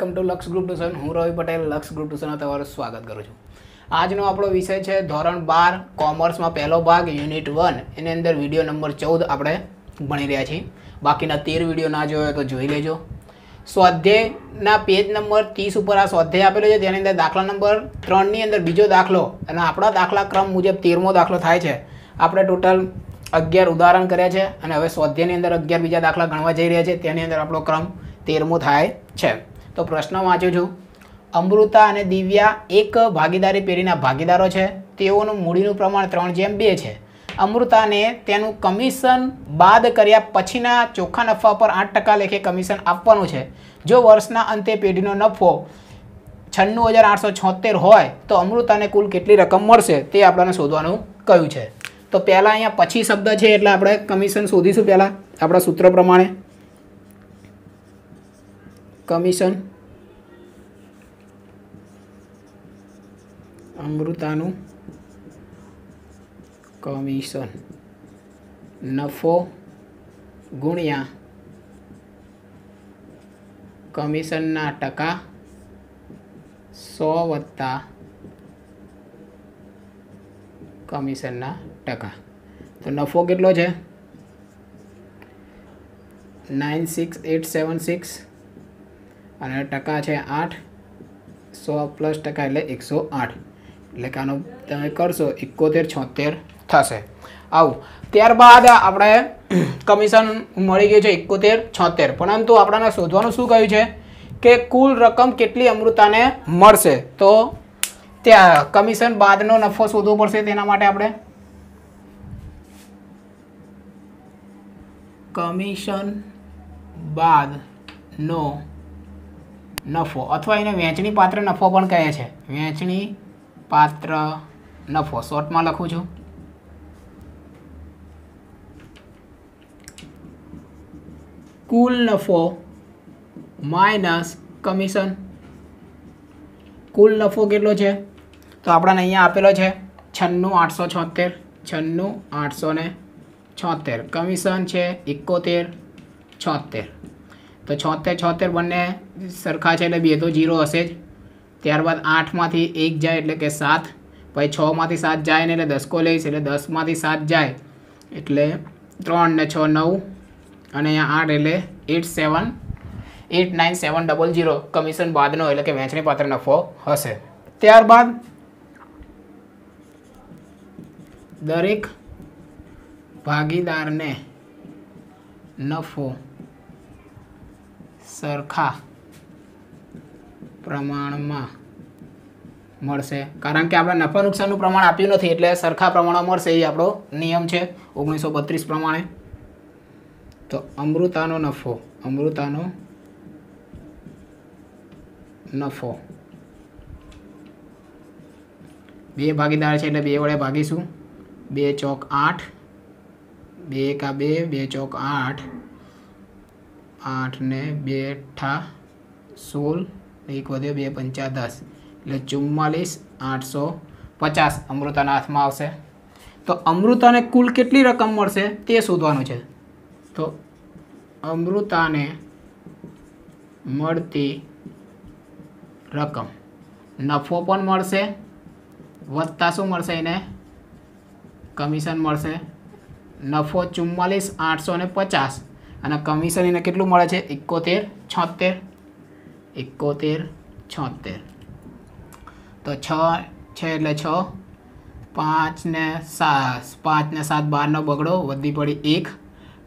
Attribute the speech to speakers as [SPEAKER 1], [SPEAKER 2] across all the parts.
[SPEAKER 1] welcome to Laksh group tuition હું રવિ પટેલ લક્ષ group ટ્યુશનમાં તમારું સ્વાગત કરું છું આજનો આપણો વિષય છે ધોરણ બાર કોમર્સમાં પહેલો ભાગ યુનિટ વન એની અંદર વિડીયો નંબર ચૌદ આપણે ભણી રહ્યા છીએ બાકીના તેર વિડીયો ના જોયો તો જોઈ લેજો સ્વાધ્યાયના પેજ નંબર ત્રીસ ઉપર આ સ્વાધ્યાય આપેલો છે તેની અંદર દાખલા નંબર ત્રણની અંદર બીજો દાખલો અને આપણા દાખલા ક્રમ મુજબ તેરમો દાખલો થાય છે આપણે ટોટલ અગિયાર ઉદાહરણ કર્યા છે અને હવે સ્વાધ્યાયની અંદર અગિયાર બીજા દાખલા ગણવા જઈ રહ્યા છે તેની અંદર આપણો ક્રમ તેરમો થાય છે તો પ્રશ્ન વાંચું છું અમૃતા અને દિવ્યા એક ભાગીદારી પેઢીના ભાગીદારો છે તેઓનું મૂડીનું પ્રમાણ ત્રણ જેમ બે છે અમૃતાને તેનું કમિશન બાદ કર્યા પછીના ચોખ્ખા નફા પર આઠ ટકા લેખે કમિશન આપવાનું છે જો વર્ષના અંતે પેઢીનો નફો છન્નું હજાર આઠસો છોતેર હોય તો અમૃતાને કુલ કેટલી રકમ મળશે તે આપણને શોધવાનું કહ્યું છે તો પહેલાં અહીંયા પછી શબ્દ છે એટલે આપણે કમિશન શોધીશું પહેલાં આપણા સૂત્ર પ્રમાણે કમિશન અમૃતાનું કમિશન નફો ગુણ્યા કમિશનના ટકા સો વત્તા કમિશનના ટકા તો નફો કેટલો છે nine six eight seven six અને ટકા છે આઠ સો પ્લસ ટકા એટલે એકસો આઠ એટલે કે આનો તમે કરશો એકોતેર છોતેર થશે આવું ત્યારબાદ આપણે કમિશન મળી ગયું છે એકોતેર છોતેર પરંતુ આપણાને શોધવાનું શું કહ્યું છે કે કુલ રકમ કેટલી અમૃતાને મળશે તો ત્યાં કમિશન બાદનો નફો શોધવો પડશે તેના માટે આપણે કમિશન બાદનો નફો અથવા એને વેચણી પાત્ર નફો પણ કહે છે વેચણી પાત્ર નફો શોર્ટમાં લખું છું કુલ નફો માઇનસ કમિશન કુલ નફો કેટલો છે તો આપણાને અહીંયા આપેલો છે છન્નું આઠસો છોતેર છન્નું આઠસો ને છોતેર કમિશન છે એકોતેર છોતેર તો છોતેર છોતેર બંને સરખા છે એટલે બે તો જીરો હશે જ ત્યારબાદ આઠમાંથી એક જાય એટલે કે સાત પછી છમાંથી સાત જાય ને એટલે દસકો લઈશ એટલે દસમાંથી સાત જાય એટલે ત્રણ ને છ નવ અને અહીંયા આઠ એટલે eight seven eight nine seven double zero commission બાદનો એટલે કે વેચણી પાત્ર નફો હશે ત્યારબાદ દરેક ભાગીદારને નફો સરખા પ્રમાણમાં મળશે કારણ કે આપણે નફા નુકસાનનું પ્રમાણ આપ્યું નથી એટલે સરખા પ્રમાણમાં મળશે એ આપણો નિયમ છે ઓગણીસો બત્રીસ પ્રમાણે તો અમૃતાનો નફો અમૃતાનો નફો બે ભાગીદાર છે એટલે બે વડે ભાગીશું બે ચોક આઠ બે એકા બે બે ચોક આઠ આઠ ને બે અઠ્ઠા સોળ એક વધે બે પંચા દસ એટલે ચુમ્માલીસ આઠસો પચાસ અમૃતાના હાથમાં આવશે તો અમૃતાને કુલ કેટલી રકમ મળશે તે શોધવાનું છે તો અમૃતાને મળતી રકમ નફો પણ મળશે વધતા શું મળશે એને કમિશન મળશે નફો ચુમ્માલીસ આઠસો ને પચાસ અને કમિશન એને કેટલું મળે છે એકોતેર છોતેર એકોતેર છોતેર તો છ છે એટલે છ પાંચ ને સાત પાંચ ને સાત બારનો બગડો વધી પડી એક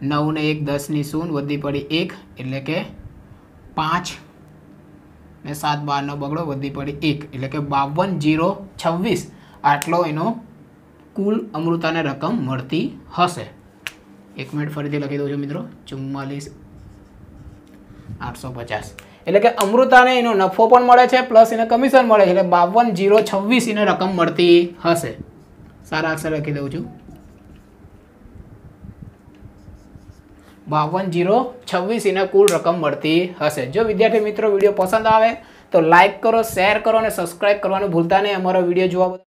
[SPEAKER 1] નવ ને એક દસની શૂન વધી પડી એક એટલે કે પાંચ ને સાત બારનો બગડો વધી પડી એક એટલે કે બાવન જીરો છવ્વીસ આટલો એનો કુલ અમૃતાને રકમ મળતી હશે એક મિનિટ ફરીથી લખી દઉં છું મિત્રો ચુમ્માલીસ આઠસો પચાસ એટલે કે અમૃતાને એનો નફો પણ મળે છે પ્લસ એને કમિશન મળે છે એટલે બાવન જીરો છવ્વીસ એને રકમ મળતી હશે સારા અક્ષર લખી દઉં છું બાવન જીરો છવ્વીસ એને કુલ રકમ મળતી હશે જો વિદ્યાર્થી મિત્રો વિડીયો પસંદ આવે તો લાઇક કરો શેર કરો અને સબસ્ક્રાઇબ કરવાનું ભૂલતા નહીં અમારો વિડીયો જોવા